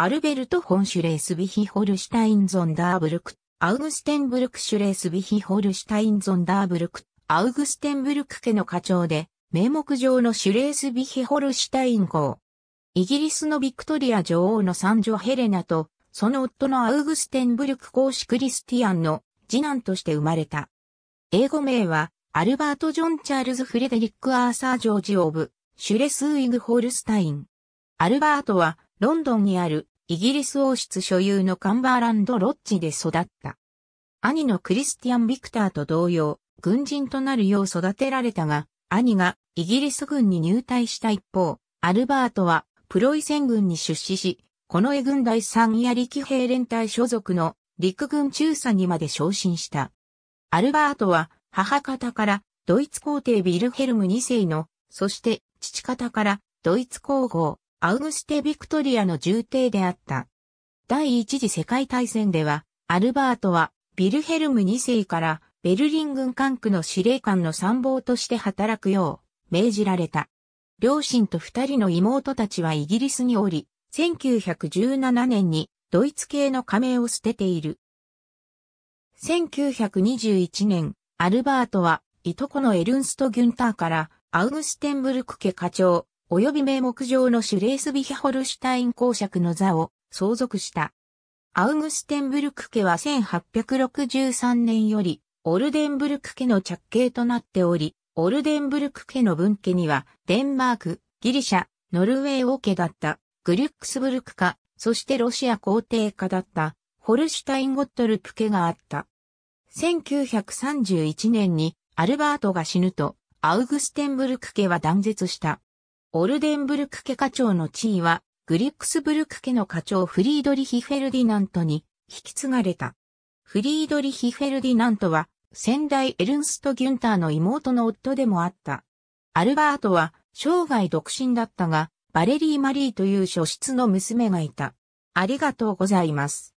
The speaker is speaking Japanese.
アルベルト・ホンシュレースビヒ・ホルシュタイン・ゾンダーブルク、アウグステンブルク・シュレースビヒ・ホルシュタイン・ゾンダーブルク、アウグステンブルク家の課長で、名目上のシュレースビヒ・ホルシュタイン号。イギリスのビクトリア女王の三女ヘレナと、その夫のアウグステンブルク公子クリスティアンの次男として生まれた。英語名は、アルバート・ジョン・チャールズ・フレデリック・アーサー・ジョージ・オブ、シュレスウィグ・ホルスタイン。アルバートは、ロンドンにあるイギリス王室所有のカンバーランドロッジで育った。兄のクリスティアン・ビクターと同様、軍人となるよう育てられたが、兄がイギリス軍に入隊した一方、アルバートはプロイセン軍に出資し、この絵軍第3や力兵連隊所属の陸軍中佐にまで昇進した。アルバートは母方からドイツ皇帝ビルヘルム2世の、そして父方からドイツ皇后アウグステ・ビクトリアの重帝であった。第一次世界大戦では、アルバートは、ビルヘルム2世から、ベルリン軍管区の司令官の参謀として働くよう、命じられた。両親と二人の妹たちはイギリスにおり、1917年にドイツ系の加盟を捨てている。1921年、アルバートは、いとこのエルンスト・ギュンターから、アウグステンブルク家課長、及び名目上のシュレースビヒホルシュタイン公爵の座を相続した。アウグステンブルク家は1863年より、オルデンブルク家の着系となっており、オルデンブルク家の分家には、デンマーク、ギリシャ、ノルウェー王家だった、グリュックスブルク家、そしてロシア皇帝家だった、ホルシュタインゴットルク家があった。1931年にアルバートが死ぬと、アウグステンブルク家は断絶した。オルデンブルク家課長の地位は、グリックスブルク家の課長フリードリヒ・フェルディナントに引き継がれた。フリードリヒ・フェルディナントは、先代エルンスト・ギュンターの妹の夫でもあった。アルバートは、生涯独身だったが、バレリー・マリーという書室の娘がいた。ありがとうございます。